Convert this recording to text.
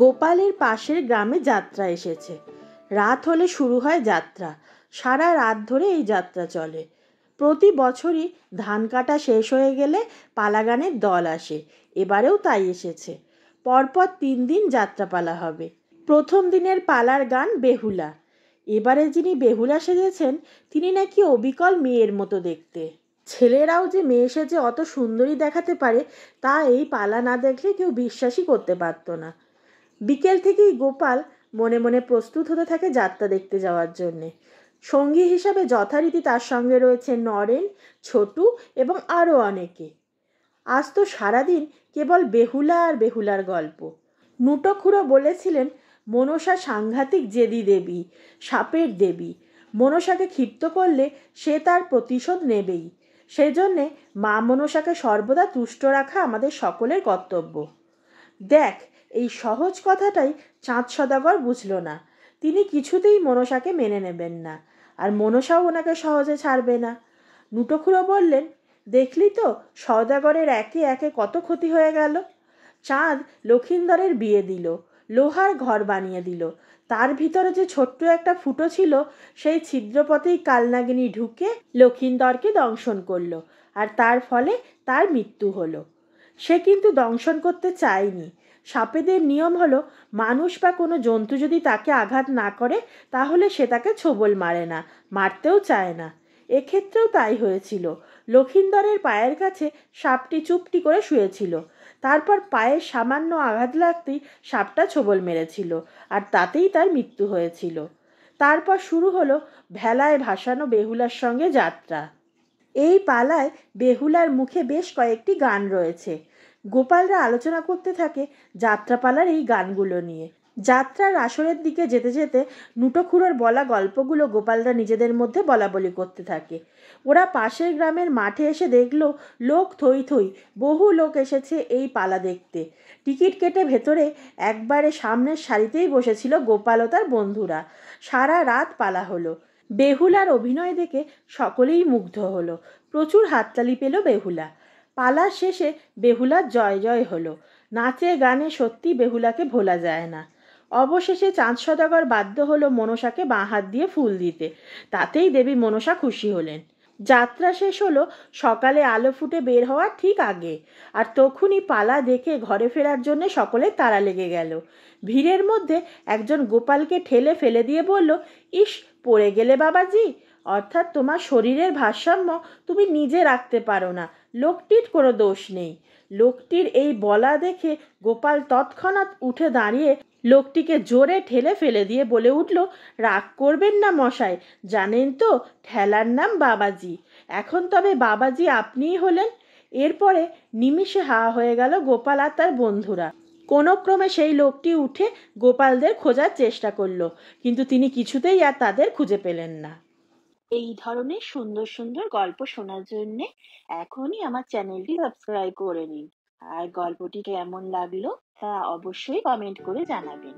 গোপালের পাশের গ্রামে যাত্রা এসেছে রাত হলে শুরু হয় যাত্রা সারা রাত ধরে এই যাত্রা চলে প্রতি বছরই ধান কাটা শেষ হয়ে গেলে পালাগানের দল আসে এবারেও তাই এসেছে পরপর তিন দিন যাত্রাপালা হবে প্রথম দিনের পালার গান বেহুলা এবারে যিনি বেহুলা সেজেছেন তিনি নাকি অবিকল মেয়ের মতো দেখতে ছেলেরাও যে মেয়ে সেজে অত সুন্দরী দেখাতে পারে তা এই পালা না দেখলে কেউ বিশ্বাসই করতে পারতো না বিকেল থেকেই গোপাল মনে মনে প্রস্তুত হতে থাকে যাত্রা দেখতে যাওয়ার জন্যে সঙ্গী হিসাবে যথারীতি তার সঙ্গে রয়েছে নরেন ছোটু এবং আরও অনেকে আজ তো সারাদিন কেবল বেহুলা আর বেহুলার গল্প নুটখুরো বলেছিলেন মনসা সাংঘাতিক জেদি দেবী সাপের দেবী মনসাকে ক্ষিপ্ত করলে সে তার প্রতিশোধ নেবেই সেজন্যে মা মনসাকে সর্বদা তুষ্ট রাখা আমাদের সকলের কর্তব্য দেখ এই সহজ কথাটাই চাঁদ সদাগর বুঝল না তিনি কিছুতেই মনসাকে মেনে নেবেন না আর মনসাও ওনাকে সহজে ছাড়বে না নুটোখুড়ো বললেন দেখলি তো সদাগরের একে একে কত ক্ষতি হয়ে গেল চাঁদ লক্ষিন্দরের বিয়ে দিল লোহার ঘর বানিয়ে দিল তার ভিতরে যে ছোট্ট একটা ফুটো ছিল সেই ছিদ্রপথেই কালনাগিনী ঢুকে লক্ষিন্দরকে দংশন করলো আর তার ফলে তার মৃত্যু হলো সে কিন্তু দংশন করতে চায়নি সাপেদের নিয়ম হলো মানুষ বা কোনো জন্তু যদি তাকে আঘাত না করে তাহলে সে তাকে ছোবল মারে না মারতেও চায় না এক্ষেত্রেও তাই হয়েছিল লক্ষিন্দরের পায়ের কাছে সাপটি চুপটি করে শুয়েছিল তারপর পায়ে সামান্য আঘাত লাগতেই সাপটা ছোবল মেরেছিল আর তাতেই তার মৃত্যু হয়েছিল তারপর শুরু হলো ভেলায় ভাসানো বেহুলার সঙ্গে যাত্রা এই পালায় বেহুলার মুখে বেশ কয়েকটি গান রয়েছে গোপালরা আলোচনা করতে থাকে যাত্রাপালার এই গানগুলো নিয়ে যাত্রার আসরের দিকে যেতে যেতে নুটোখুরোর বলা গল্পগুলো গোপালরা নিজেদের মধ্যে বলা বলি করতে থাকে ওরা পাশের গ্রামের মাঠে এসে দেখলো লোক থই থই বহু লোক এসেছে এই পালা দেখতে টিকিট কেটে ভেতরে একবারে সামনের সারিতেই বসেছিল গোপাল ও তার বন্ধুরা সারা রাত পালা হলো বেহুলার অভিনয় দেখে সকলেই মুগ্ধ হলো প্রচুর হাততালি পেল বেহুলা পালা শেষে বেহুলার জয় জয় হলো নাচে গানে সত্যি বেহুলাকে ভোলা যায় না অবশেষে চাঁদ সদাগর বাধ্য হলো মনসাকে বাঁ হাত দিয়ে ফুল দিতে তাতেই দেবী মনসা খুশি হলেন যাত্রা শেষ হলো সকালে আলো ফুটে বের হওয়ার ঠিক আগে আর তখনই পালা দেখে ঘরে ফেরার জন্য সকলে তারা লেগে গেল ভিড়ের মধ্যে একজন গোপালকে ঠেলে ফেলে দিয়ে বলল ইস পড়ে গেলে বাবাজি অর্থাৎ তোমার শরীরের ভারসাম্য তুমি নিজে রাখতে পারো না লোকটির কোনো দোষ নেই লোকটির এই বলা দেখে গোপাল তৎক্ষণাৎ উঠে দাঁড়িয়ে লোকটিকে জোরে ঠেলে ফেলে দিয়ে বলে উঠল রাগ করবেন না মশাই জানেন তো ঠেলার নাম বাবাজি এখন তবে বাবাজি আপনিই হলেন এরপরে নিমিষে হা হয়ে গেল গোপাল আর তার বন্ধুরা কোনো ক্রমে সেই লোকটি উঠে গোপালদের খোঁজার চেষ্টা করলো কিন্তু তিনি কিছুতেই আর তাদের খুঁজে পেলেন না এই ধরনের সুন্দর সুন্দর গল্প শোনার জন্যে এখনই আমার চ্যানেলটি সাবস্ক্রাইব করে নিন আর গল্পটি কেমন লাগলো তা অবশ্যই কমেন্ট করে জানাবেন